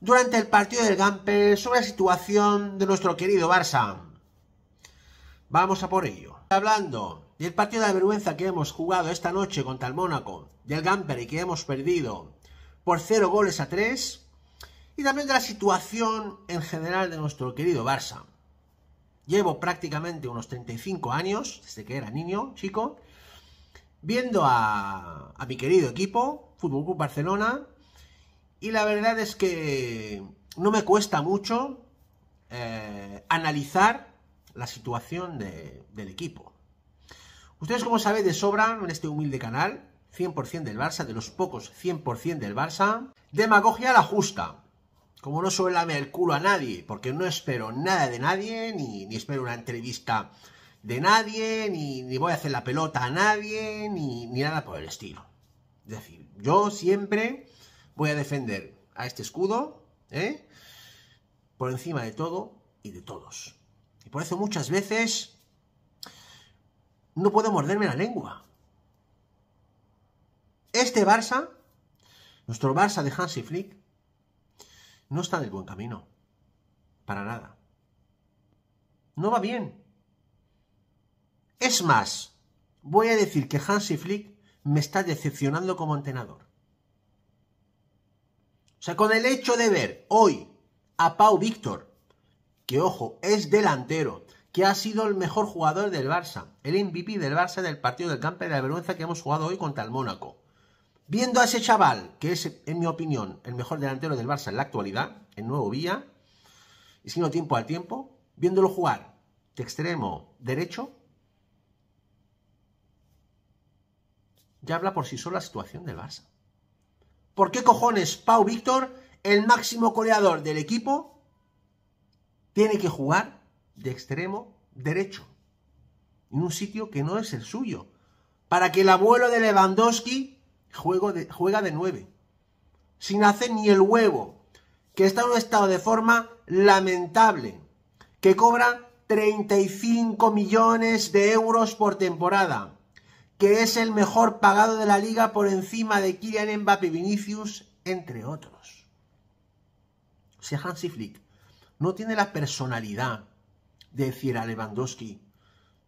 durante el partido del Gamper sobre la situación de nuestro querido Barça. Vamos a por ello. Hablando del partido de vergüenza que hemos jugado esta noche contra el Mónaco, del Gamper y que hemos perdido por 0 goles a 3, y también de la situación en general de nuestro querido Barça. Llevo prácticamente unos 35 años, desde que era niño, chico, viendo a, mi querido equipo, Fútbol Barcelona, y la verdad es que no me cuesta mucho eh, analizar la situación del equipo. Ustedes, como sabéis de sobra en este humilde canal, 100% del Barça, de los pocos 100% del Barça, demagogia la justa. Como no suele el culo a nadie, porque no espero nada de nadie, ni, espero una entrevista de nadie, ni, voy a hacer la pelota a nadie, ni, ni nada por el estilo. Es decir, yo siempre Voy a defender a este escudo ¿eh? por encima de todo y de todos. Y por eso muchas veces no puedo morderme la lengua. Este Barça, nuestro Barça de Hansi Flick, no está en el buen camino. Para nada. No va bien. Es más, voy a decir que Hansi Flick me está decepcionando como entrenador sea, con el hecho de ver hoy a Pau Víctor, que ojo, es delantero, que ha sido el mejor jugador del Barça, el MVP del Barça del partido del campo de la vergüenza que hemos jugado hoy contra el Mónaco. Viendo a ese chaval, que es, en mi opinión, el mejor delantero del Barça en la actualidad, en Nuevo Vía, y si tiempo al tiempo, viéndolo jugar de extremo derecho, ya habla por sí sola la situación del Barça. ¿Por qué cojones Pau Víctor, el máximo goleador del equipo, tiene que jugar de extremo derecho? En un sitio que no es el suyo. Para que el abuelo de Lewandowski de, juega de nueve. Sin hacer ni el huevo. Que está en un estado de forma lamentable. Que cobra 35 millones de euros por temporada que es el mejor pagado de la liga por encima de Kylian Mbappé Vinicius, entre otros. O sea, Hansi Flick no tiene la personalidad de decir a Lewandowski,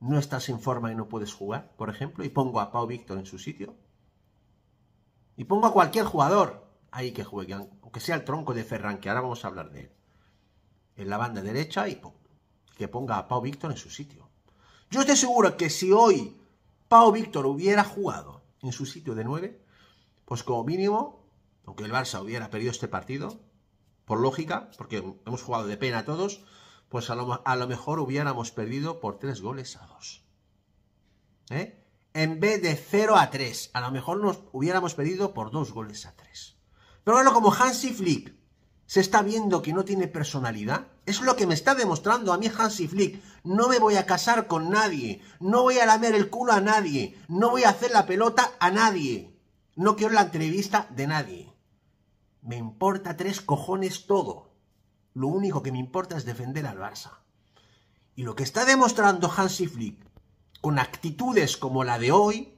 no estás en forma y no puedes jugar, por ejemplo, y pongo a Pau Víctor en su sitio. Y pongo a cualquier jugador ahí que juegue, aunque sea el tronco de Ferran, que ahora vamos a hablar de él, en la banda derecha y que ponga a Pau Víctor en su sitio. Yo estoy seguro que si hoy Pau Víctor hubiera jugado en su sitio de 9, pues como mínimo, aunque el Barça hubiera perdido este partido, por lógica, porque hemos jugado de pena todos, pues a lo, mejor hubiéramos perdido por 3 goles a 2. ¿Eh? En vez de 0 a 3, a lo mejor nos hubiéramos perdido por 2 goles a 3. Pero bueno, como Hansi Flick se está viendo que no tiene personalidad? Es lo que me está demostrando a mí Hansi Flick. No me voy a casar con nadie, no voy a lamer el culo a nadie, no voy a hacer la pelota a nadie. No quiero la entrevista de nadie. Me importa tres cojones todo. Lo único que me importa es defender al Barça. Y lo que está demostrando Hansi Flick con actitudes como la de hoy,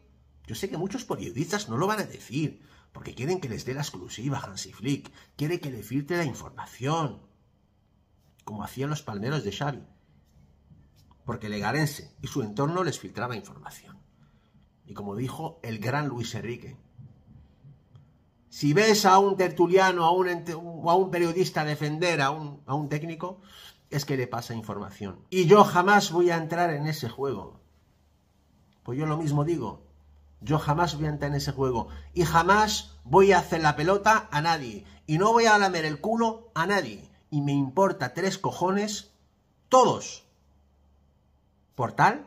yo sé que muchos periodistas no lo van a decir, porque quieren que les dé la exclusiva Hansi Flick, quiere que le filtre la información, como hacían los palmeros de Xavi, porque garense. y su entorno les filtraba información. Y como dijo el gran Luis Enrique, si ves a un tertuliano a un o a un periodista defender a un técnico, es que le pasa información. Y yo jamás voy a entrar en ese juego. Pues yo lo mismo digo, yo jamás voy a entrar en ese juego y jamás voy a hacer la pelota a nadie y no voy a lamer el culo a nadie y me importa tres cojones todos. Por tal,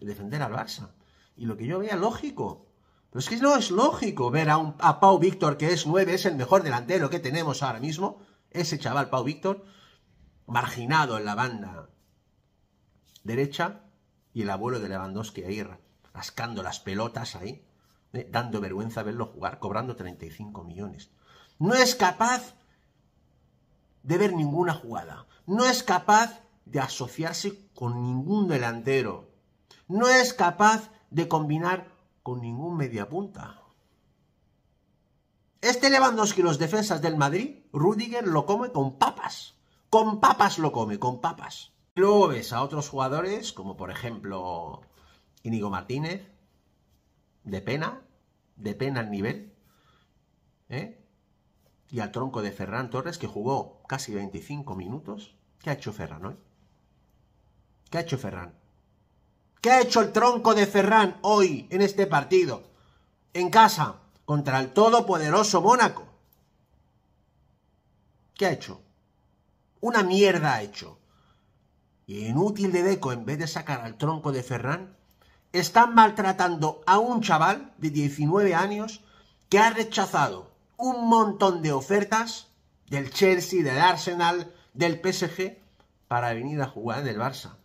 defender al Barça. Y lo que yo veía lógico. Pero es que no es lógico ver a, un, a Pau Víctor, que es nueve, es el mejor delantero que tenemos ahora mismo, ese chaval Pau Víctor, marginado en la banda derecha y el abuelo de Lewandowski, Aguirre. E rascando las pelotas ahí, ¿eh? dando vergüenza verlo jugar, cobrando 35 millones. No es capaz de ver ninguna jugada, no es capaz de asociarse con ningún delantero, no es capaz de combinar con ningún mediapunta. Este Lewandowski, los defensas del Madrid, Rudiger lo come con papas. Con papas lo come, con papas. Luego ves a otros jugadores, como por ejemplo Íñigo Martínez, de pena, de pena al nivel, ¿eh? y al tronco de Ferran Torres, que jugó casi 25 minutos. ¿Qué ha hecho Ferran hoy? ¿Qué ha hecho Ferran? ¿Qué ha hecho el tronco de Ferran hoy en este partido? En casa, contra el todopoderoso Mónaco. ¿Qué ha hecho? Una mierda ha hecho. Y inútil de Deco, en vez de sacar al tronco de Ferran, están maltratando a un chaval de 19 años que ha rechazado un montón de ofertas del Chelsea, del Arsenal, del PSG, para venir a jugar en el Barça.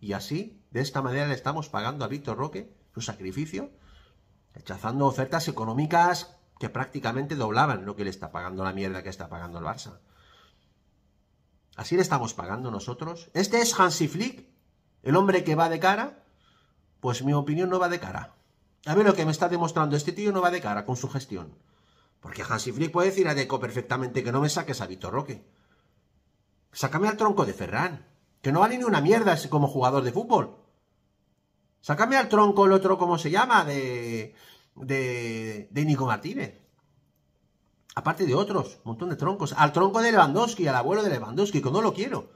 Y así, de esta manera, le estamos pagando a Víctor Roque su sacrificio, rechazando ofertas económicas que prácticamente doblaban lo que le está pagando la mierda que está pagando el Barça. Así le estamos pagando nosotros. Este es Hansi Flick, el hombre que va de cara pues mi opinión no va de cara. A ver lo que me está demostrando este tío no va de cara con su gestión. Porque Hansi Flick puede decir a Deco perfectamente que no me saques a Vitor Roque. Sácame al tronco de Ferran, que no vale ni una mierda como jugador de fútbol. Sácame al tronco el otro, ¿cómo se llama? De, de, de Nico Martínez. Aparte de otros, un montón de troncos. Al tronco de Lewandowski, al abuelo de Lewandowski, que no lo quiero.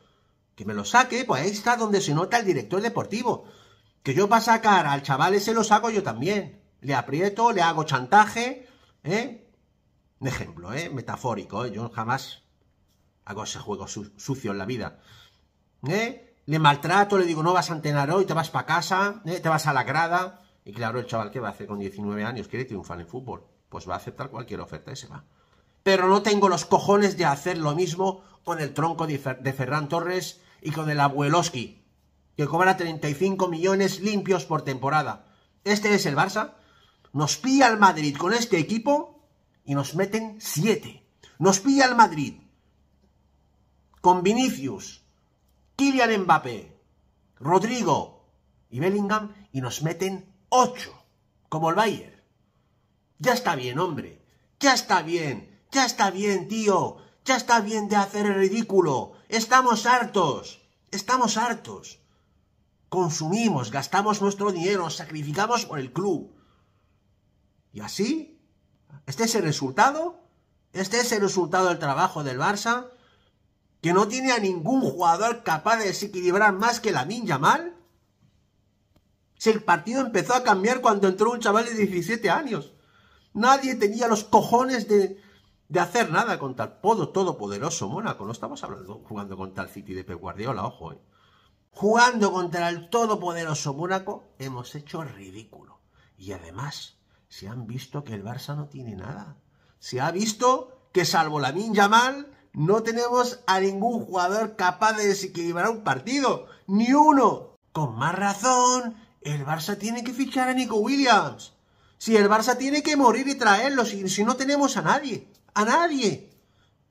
Que me lo saque, pues ahí está donde se nota el director deportivo que yo para sacar al chaval ese lo saco yo también. Le aprieto, le hago chantaje, ¿eh? Un ejemplo, ¿eh? Metafórico, ¿eh? Yo jamás hago ese juego sucio en la vida. ¿eh? Le maltrato, le digo, no vas a entrenar hoy, te vas para casa, ¿eh? te vas a la grada. Y claro, el chaval que va a hacer con 19 años quiere triunfar en fútbol. Pues va a aceptar cualquier oferta y se va. Pero no tengo los cojones de hacer lo mismo con el tronco de Ferran Torres y con el Abueloski que cobra 35 millones limpios por temporada. Este es el Barça. Nos pilla al Madrid con este equipo y nos meten 7. Nos pilla al Madrid con Vinicius, Kylian Mbappé, Rodrigo y Bellingham y nos meten 8, como el Bayern. Ya está bien, hombre. Ya está bien. Ya está bien, tío. Ya está bien de hacer el ridículo. Estamos hartos. Estamos hartos consumimos, gastamos nuestro dinero, sacrificamos por el club. Y así, este es el resultado, este es el resultado del trabajo del Barça, que no tiene a ningún jugador capaz de desequilibrar más que la ninja mal. Si el partido empezó a cambiar cuando entró un chaval de 17 años. Nadie tenía los cojones de, de hacer nada contra tal todo, todopoderoso Mónaco. No estamos hablando, jugando contra el City de Pep Guardiola, ojo, eh jugando contra el todopoderoso Mónaco, hemos hecho ridículo. Y además, se han visto que el Barça no tiene nada. Se ha visto que salvo la mal, no tenemos a ningún jugador capaz de desequilibrar un partido. ¡Ni uno! Con más razón, el Barça tiene que fichar a Nico Williams. Si el Barça tiene que morir y traerlo, si no tenemos a nadie. ¡A nadie!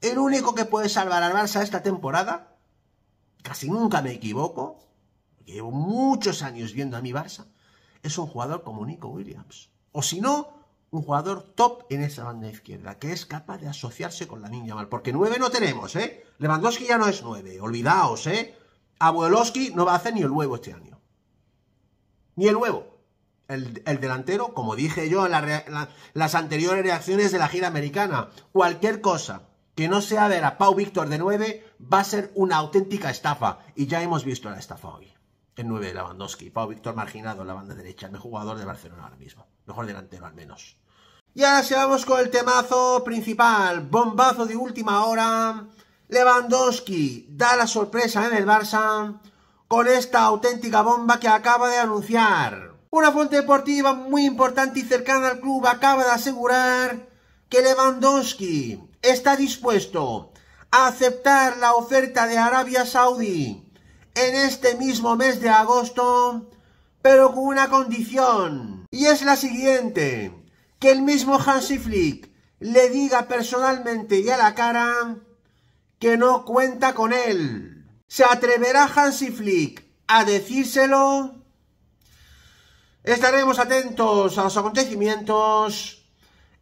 El único que puede salvar al Barça esta temporada casi nunca me equivoco, llevo muchos años viendo a mi Barça, es un jugador como Nico Williams. O si no, un jugador top en esa banda izquierda, que es capaz de asociarse con la niña mal. Porque nueve no tenemos, ¿eh? Lewandowski ya no es nueve, olvidaos, ¿eh? Abuelowski no va a hacer ni el huevo este año. Ni el huevo. El, delantero, como dije yo en las anteriores reacciones de la gira americana. Cualquier cosa que no sea ver a Pau Víctor de 9 va a ser una auténtica estafa. Y ya hemos visto la estafa hoy. El 9 de Lewandowski, Pau Víctor marginado en la banda derecha, el mejor jugador de Barcelona ahora mismo. Mejor delantero al menos. Y ahora sí vamos con el temazo principal. Bombazo de última hora. Lewandowski da la sorpresa en el Barça con esta auténtica bomba que acaba de anunciar. Una fuente deportiva muy importante y cercana al club acaba de asegurar que Lewandowski está dispuesto a aceptar la oferta de Arabia Saudí en este mismo mes de agosto, pero con una condición, y es la siguiente, que el mismo Hansi Flick le diga personalmente y a la cara que no cuenta con él. ¿Se atreverá Hansi Flick a decírselo? Estaremos atentos a los acontecimientos